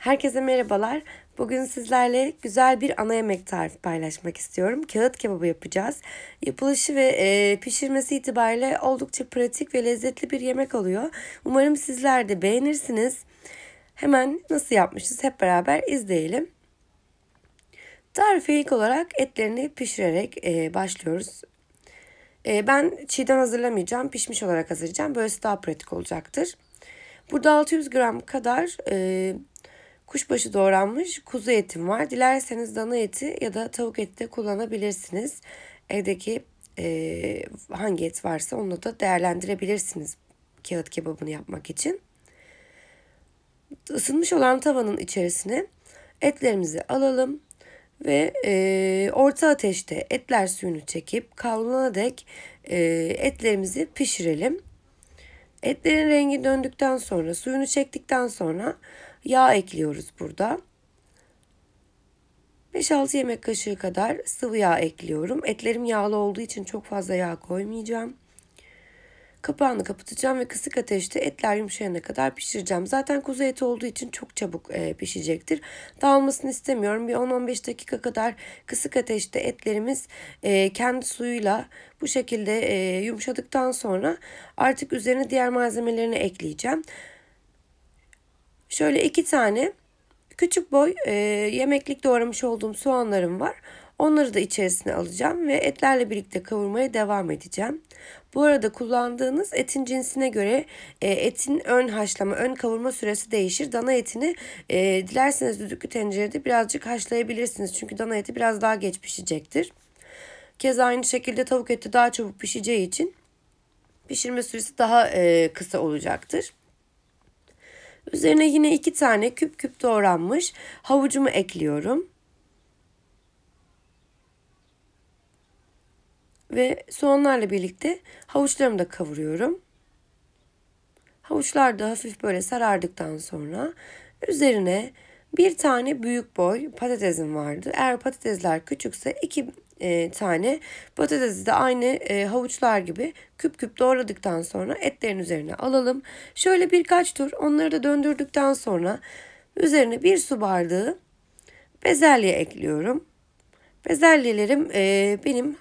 Herkese merhabalar. Bugün sizlerle güzel bir ana yemek tarifi paylaşmak istiyorum. Kağıt kebabı yapacağız. Yapılışı ve e, pişirmesi itibariyle oldukça pratik ve lezzetli bir yemek oluyor. Umarım sizler de beğenirsiniz. Hemen nasıl yapmışız hep beraber izleyelim. Tarife ilk olarak etlerini pişirerek e, başlıyoruz. E, ben çiğden hazırlamayacağım. Pişmiş olarak hazırlayacağım. Böylesi daha pratik olacaktır. Burada 600 gram kadar... E, Kuşbaşı doğranmış kuzu etim var. Dilerseniz dana eti ya da tavuk eti de kullanabilirsiniz. Evdeki e, hangi et varsa onu da değerlendirebilirsiniz kağıt kebabını yapmak için. Isınmış olan tavanın içerisine etlerimizi alalım ve e, orta ateşte etler suyunu çekip kavrulana dek e, etlerimizi pişirelim. Etlerin rengi döndükten sonra suyunu çektikten sonra yağ ekliyoruz burada. 5-6 yemek kaşığı kadar sıvı yağ ekliyorum. Etlerim yağlı olduğu için çok fazla yağ koymayacağım. Kapağını kapatacağım ve kısık ateşte etler yumuşayana kadar pişireceğim. Zaten kuzu eti olduğu için çok çabuk e, pişecektir. Dağılmasını istemiyorum. Bir 10-15 dakika kadar kısık ateşte etlerimiz e, kendi suyuyla bu şekilde e, yumuşadıktan sonra artık üzerine diğer malzemelerini ekleyeceğim. Şöyle iki tane küçük boy e, yemeklik doğramış olduğum soğanlarım var. Onları da içerisine alacağım ve etlerle birlikte kavurmaya devam edeceğim. Bu arada kullandığınız etin cinsine göre e, etin ön haşlama, ön kavurma süresi değişir. Dana etini e, dilerseniz düdüklü tencerede birazcık haşlayabilirsiniz. Çünkü dana eti biraz daha geç pişecektir. Keza aynı şekilde tavuk eti daha çabuk pişeceği için pişirme süresi daha e, kısa olacaktır. Üzerine yine iki tane küp küp doğranmış havucumu ekliyorum. Ve soğanlarla birlikte havuçlarımı da kavuruyorum. Havuçlar da hafif böyle sarardıktan sonra üzerine bir tane büyük boy patatesim vardı. Eğer patatesler küçükse iki e, tane. Patatesi de aynı e, havuçlar gibi küp küp doğradıktan sonra etlerin üzerine alalım. Şöyle birkaç tur onları da döndürdükten sonra üzerine bir su bardağı bezelye ekliyorum. Bezelyelerim e, benim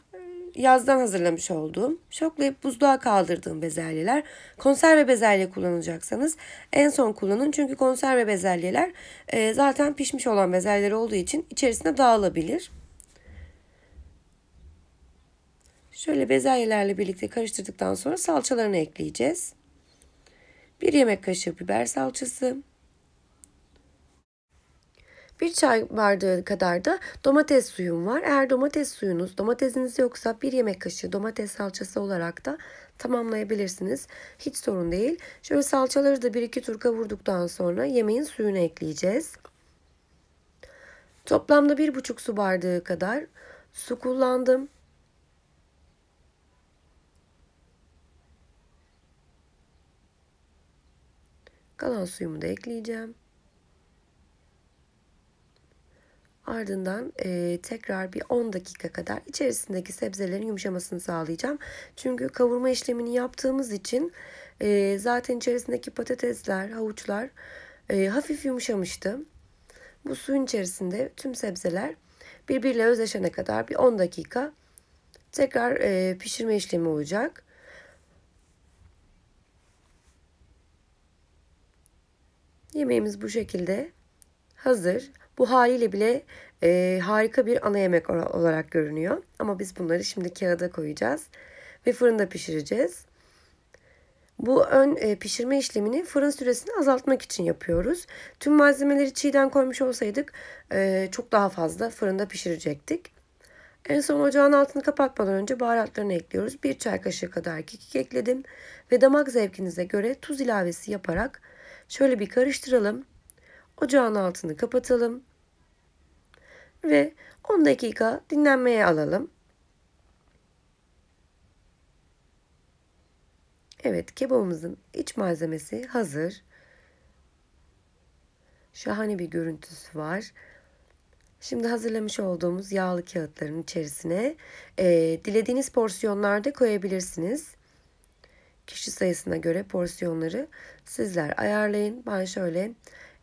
yazdan hazırlamış olduğum, şoklayıp buzluğa kaldırdığım bezelyeler. Konserve bezelye kullanacaksanız en son kullanın. Çünkü konserve bezelyeler e, zaten pişmiş olan bezelyeler olduğu için içerisinde dağılabilir. Şöyle bezelyelerle birlikte karıştırdıktan sonra salçalarını ekleyeceğiz. 1 yemek kaşığı biber salçası. 1 çay bardağı kadar da domates suyum var. Eğer domates suyunuz, domatesiniz yoksa 1 yemek kaşığı domates salçası olarak da tamamlayabilirsiniz. Hiç sorun değil. Şöyle salçaları da 1-2 tur kavurduktan sonra yemeğin suyunu ekleyeceğiz. Toplamda 1,5 su bardağı kadar su kullandım. Kalan suyumu da ekleyeceğim. Ardından e, tekrar bir 10 dakika kadar içerisindeki sebzelerin yumuşamasını sağlayacağım. Çünkü kavurma işlemini yaptığımız için e, zaten içerisindeki patatesler, havuçlar e, hafif yumuşamıştı. Bu suyun içerisinde tüm sebzeler birbiriyle özleşene kadar bir 10 dakika tekrar e, pişirme işlemi olacak. Yemeğimiz bu şekilde hazır. Bu haliyle bile e, harika bir ana yemek olarak görünüyor. Ama biz bunları şimdi kağıda koyacağız ve fırında pişireceğiz. Bu ön e, pişirme işlemini fırın süresini azaltmak için yapıyoruz. Tüm malzemeleri çiğden koymuş olsaydık e, çok daha fazla fırında pişirecektik. En son ocağın altını kapatmadan önce baharatlarını ekliyoruz. Bir çay kaşığı kadar kekik ekledim ve damak zevkinize göre tuz ilavesi yaparak Şöyle bir karıştıralım. Ocağın altını kapatalım. Ve 10 dakika dinlenmeye alalım. Evet kebabımızın iç malzemesi hazır. Şahane bir görüntüsü var. Şimdi hazırlamış olduğumuz yağlı kağıtların içerisine e, dilediğiniz porsiyonlarda koyabilirsiniz kişi sayısına göre porsiyonları sizler ayarlayın. Ben şöyle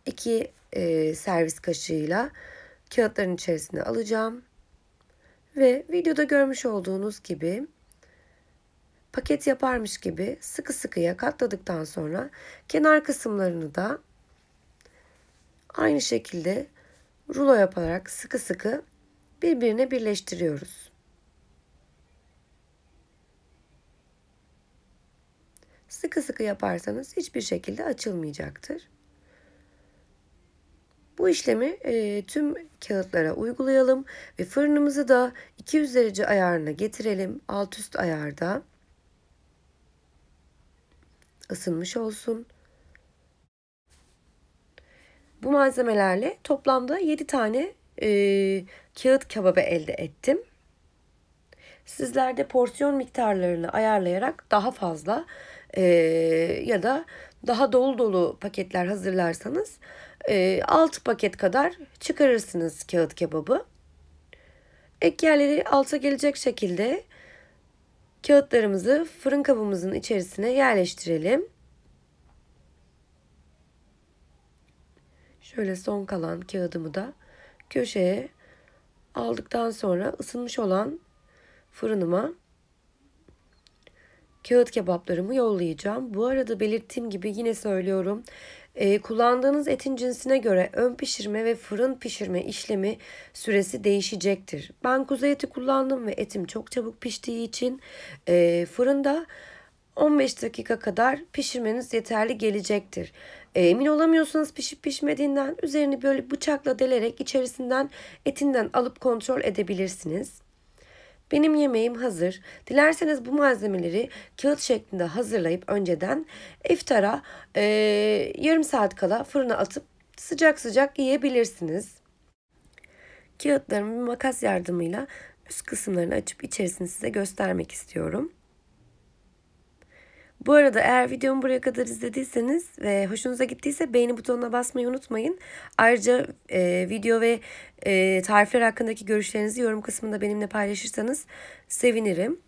iki e, servis kaşığıyla kağıtların içerisine alacağım. Ve videoda görmüş olduğunuz gibi paket yaparmış gibi sıkı sıkıya katladıktan sonra kenar kısımlarını da aynı şekilde rulo yaparak sıkı sıkı birbirine birleştiriyoruz. Sıkı sıkı yaparsanız hiçbir şekilde açılmayacaktır. Bu işlemi e, tüm kağıtlara uygulayalım ve fırınımızı da 200 derece ayarına getirelim. Alt üst ayarda ısınmış olsun. Bu malzemelerle toplamda 7 tane e, kağıt kebabı elde ettim. Sizler de porsiyon miktarlarını ayarlayarak daha fazla e, ya da daha dolu dolu paketler hazırlarsanız e, 6 paket kadar çıkarırsınız kağıt kebabı. Ek yerleri alta gelecek şekilde kağıtlarımızı fırın kabımızın içerisine yerleştirelim. Şöyle son kalan kağıdımı da köşeye aldıktan sonra ısınmış olan fırınıma kağıt kebaplarımı yollayacağım. Bu arada belirttiğim gibi yine söylüyorum. E, kullandığınız etin cinsine göre ön pişirme ve fırın pişirme işlemi süresi değişecektir. Ben kuzu eti kullandım ve etim çok çabuk piştiği için e, fırında 15 dakika kadar pişirmeniz yeterli gelecektir. E, emin olamıyorsanız pişip pişmediğinden üzerini böyle bıçakla delerek içerisinden etinden alıp kontrol edebilirsiniz. Benim yemeğim hazır. Dilerseniz bu malzemeleri kağıt şeklinde hazırlayıp önceden iftara e, yarım saat kala fırına atıp sıcak sıcak yiyebilirsiniz. Kağıtlarımı bir makas yardımıyla üst kısımlarını açıp içerisini size göstermek istiyorum. Bu arada eğer videomu buraya kadar izlediyseniz ve hoşunuza gittiyse beğeni butonuna basmayı unutmayın. Ayrıca e, video ve e, tarifler hakkındaki görüşlerinizi yorum kısmında benimle paylaşırsanız sevinirim.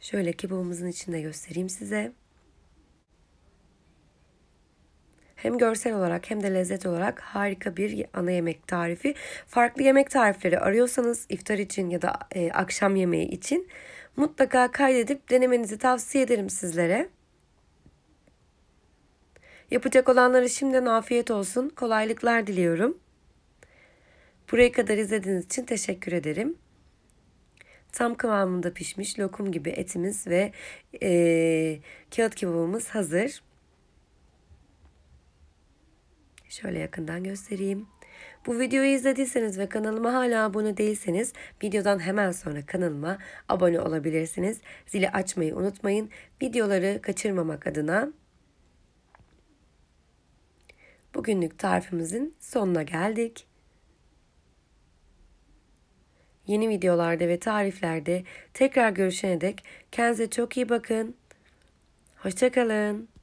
Şöyle kebabımızın içinde göstereyim size. Hem görsel olarak hem de lezzet olarak harika bir ana yemek tarifi. Farklı yemek tarifleri arıyorsanız iftar için ya da e, akşam yemeği için mutlaka kaydedip denemenizi tavsiye ederim sizlere. Yapacak olanlara şimdiden afiyet olsun, kolaylıklar diliyorum. Buraya kadar izlediğiniz için teşekkür ederim. Tam kıvamında pişmiş lokum gibi etimiz ve e, kağıt kebabımız hazır. Şöyle yakından göstereyim. Bu videoyu izlediyseniz ve kanalıma hala abone değilseniz videodan hemen sonra kanalıma abone olabilirsiniz. Zili açmayı unutmayın. Videoları kaçırmamak adına bugünlük tarifimizin sonuna geldik. Yeni videolarda ve tariflerde tekrar görüşene dek kendinize çok iyi bakın. Hoşçakalın.